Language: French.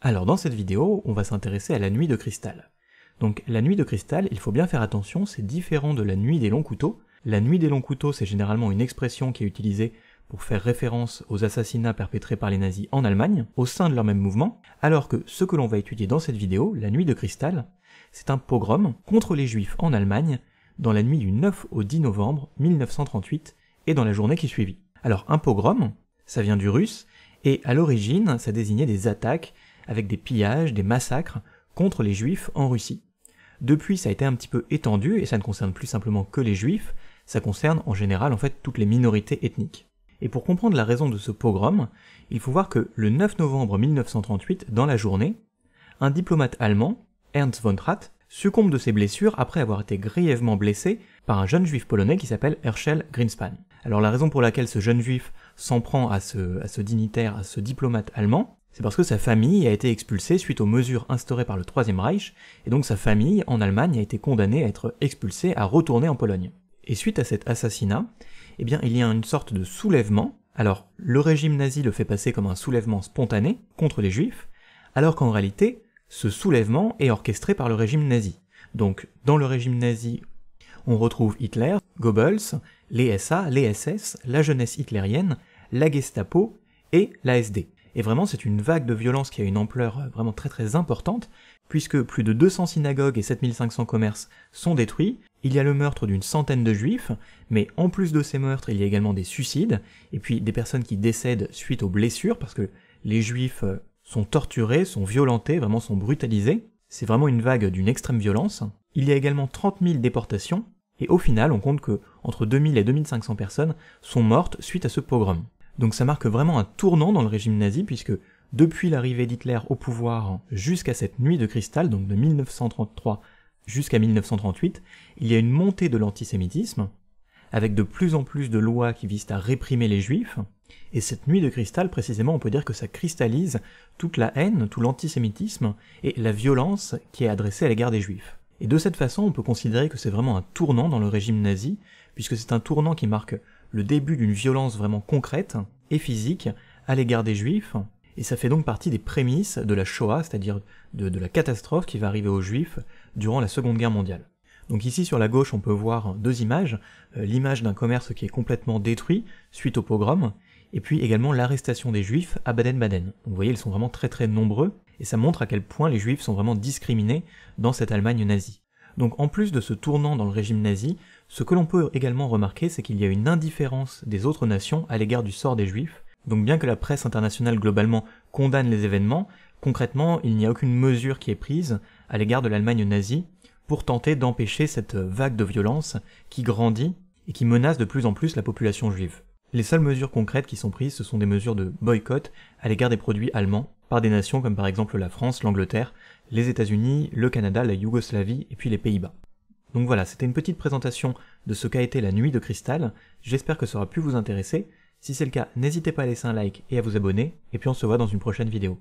Alors dans cette vidéo, on va s'intéresser à la nuit de cristal. Donc la nuit de cristal, il faut bien faire attention, c'est différent de la nuit des longs couteaux. La nuit des longs couteaux, c'est généralement une expression qui est utilisée pour faire référence aux assassinats perpétrés par les nazis en Allemagne, au sein de leur même mouvement, alors que ce que l'on va étudier dans cette vidéo, la nuit de cristal, c'est un pogrom contre les juifs en Allemagne dans la nuit du 9 au 10 novembre 1938 et dans la journée qui suivit. Alors un pogrom, ça vient du russe, et à l'origine, ça désignait des attaques avec des pillages, des massacres contre les juifs en Russie. Depuis, ça a été un petit peu étendu et ça ne concerne plus simplement que les juifs, ça concerne en général en fait toutes les minorités ethniques. Et pour comprendre la raison de ce pogrom, il faut voir que le 9 novembre 1938, dans la journée, un diplomate allemand, Ernst von Tratt, succombe de ses blessures après avoir été grièvement blessé par un jeune juif polonais qui s'appelle Herschel Greenspan. Alors la raison pour laquelle ce jeune juif s'en prend à ce, à ce dignitaire, à ce diplomate allemand, c'est parce que sa famille a été expulsée suite aux mesures instaurées par le Troisième Reich, et donc sa famille, en Allemagne, a été condamnée à être expulsée, à retourner en Pologne. Et suite à cet assassinat, eh bien, il y a une sorte de soulèvement. Alors, le régime nazi le fait passer comme un soulèvement spontané contre les juifs, alors qu'en réalité, ce soulèvement est orchestré par le régime nazi. Donc, dans le régime nazi, on retrouve Hitler, Goebbels, les SA, les SS, la jeunesse hitlérienne, la Gestapo et l'ASD. Et vraiment, c'est une vague de violence qui a une ampleur euh, vraiment très très importante, puisque plus de 200 synagogues et 7500 commerces sont détruits, il y a le meurtre d'une centaine de juifs, mais en plus de ces meurtres, il y a également des suicides, et puis des personnes qui décèdent suite aux blessures, parce que les juifs euh, sont torturés, sont violentés, vraiment sont brutalisés. C'est vraiment une vague d'une extrême violence. Il y a également 30 000 déportations, et au final, on compte que entre 2000 et 2500 personnes sont mortes suite à ce pogrom. Donc ça marque vraiment un tournant dans le régime nazi, puisque depuis l'arrivée d'Hitler au pouvoir jusqu'à cette nuit de cristal, donc de 1933 jusqu'à 1938, il y a une montée de l'antisémitisme, avec de plus en plus de lois qui visent à réprimer les juifs, et cette nuit de cristal, précisément, on peut dire que ça cristallise toute la haine, tout l'antisémitisme et la violence qui est adressée à l'égard des juifs. Et de cette façon, on peut considérer que c'est vraiment un tournant dans le régime nazi, puisque c'est un tournant qui marque le début d'une violence vraiment concrète et physique à l'égard des juifs, et ça fait donc partie des prémices de la Shoah, c'est-à-dire de, la catastrophe qui va arriver aux juifs durant la Seconde Guerre mondiale. Donc ici sur la gauche on peut voir deux images, euh, l'image d'un commerce qui est complètement détruit suite au pogrom, et puis également l'arrestation des juifs à Baden-Baden. vous voyez ils sont vraiment très très nombreux, et ça montre à quel point les juifs sont vraiment discriminés dans cette Allemagne nazie. Donc en plus de ce tournant dans le régime nazi, ce que l'on peut également remarquer, c'est qu'il y a une indifférence des autres nations à l'égard du sort des juifs. Donc bien que la presse internationale globalement condamne les événements, concrètement, il n'y a aucune mesure qui est prise à l'égard de l'Allemagne nazie pour tenter d'empêcher cette euh, vague de violence qui grandit et qui menace de plus en plus la population juive. Les seules mesures concrètes qui sont prises, ce sont des mesures de boycott à l'égard des produits allemands, par des nations comme par exemple la France, l'Angleterre, les États-Unis, le Canada, la Yougoslavie et puis les Pays-Bas. Donc voilà, c'était une petite présentation de ce qu'a été la nuit de cristal, j'espère que ça aura pu vous intéresser, si c'est le cas n'hésitez pas à laisser un like et à vous abonner, et puis on se voit dans une prochaine vidéo.